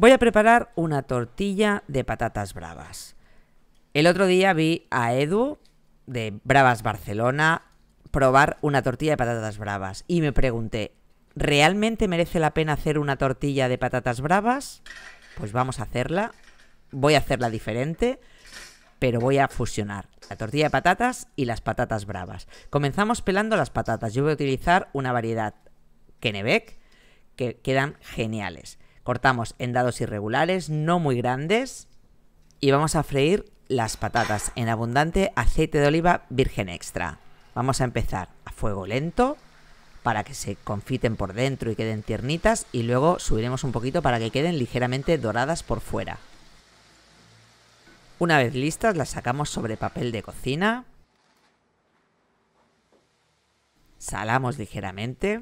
Voy a preparar una tortilla de patatas bravas. El otro día vi a Edu de Bravas Barcelona probar una tortilla de patatas bravas y me pregunté, ¿realmente merece la pena hacer una tortilla de patatas bravas? Pues vamos a hacerla. Voy a hacerla diferente, pero voy a fusionar la tortilla de patatas y las patatas bravas. Comenzamos pelando las patatas. Yo voy a utilizar una variedad Kennebec que quedan geniales. Cortamos en dados irregulares, no muy grandes, y vamos a freír las patatas en abundante aceite de oliva virgen extra. Vamos a empezar a fuego lento para que se confiten por dentro y queden tiernitas y luego subiremos un poquito para que queden ligeramente doradas por fuera. Una vez listas las sacamos sobre papel de cocina. Salamos ligeramente.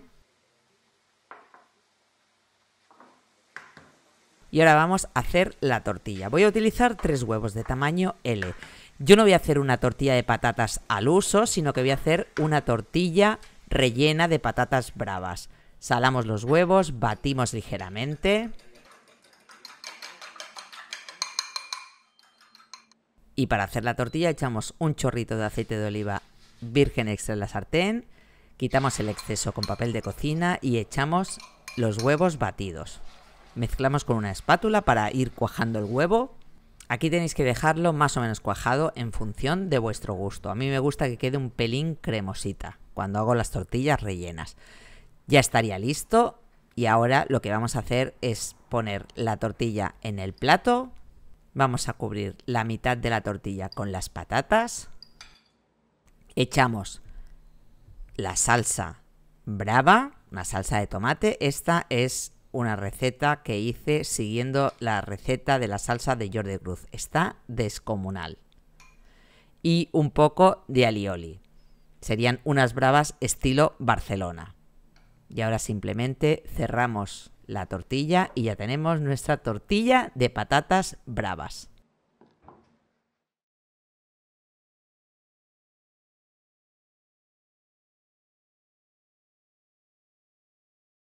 Y ahora vamos a hacer la tortilla. Voy a utilizar tres huevos de tamaño L. Yo no voy a hacer una tortilla de patatas al uso, sino que voy a hacer una tortilla rellena de patatas bravas. Salamos los huevos, batimos ligeramente. Y para hacer la tortilla echamos un chorrito de aceite de oliva virgen extra en la sartén, quitamos el exceso con papel de cocina y echamos los huevos batidos mezclamos con una espátula para ir cuajando el huevo. Aquí tenéis que dejarlo más o menos cuajado en función de vuestro gusto. A mí me gusta que quede un pelín cremosita cuando hago las tortillas rellenas. Ya estaría listo y ahora lo que vamos a hacer es poner la tortilla en el plato. Vamos a cubrir la mitad de la tortilla con las patatas. Echamos la salsa brava, una salsa de tomate. Esta es una receta que hice siguiendo la receta de la salsa de Jordi Cruz. Está descomunal. Y un poco de alioli. Serían unas bravas estilo Barcelona. Y ahora simplemente cerramos la tortilla y ya tenemos nuestra tortilla de patatas bravas.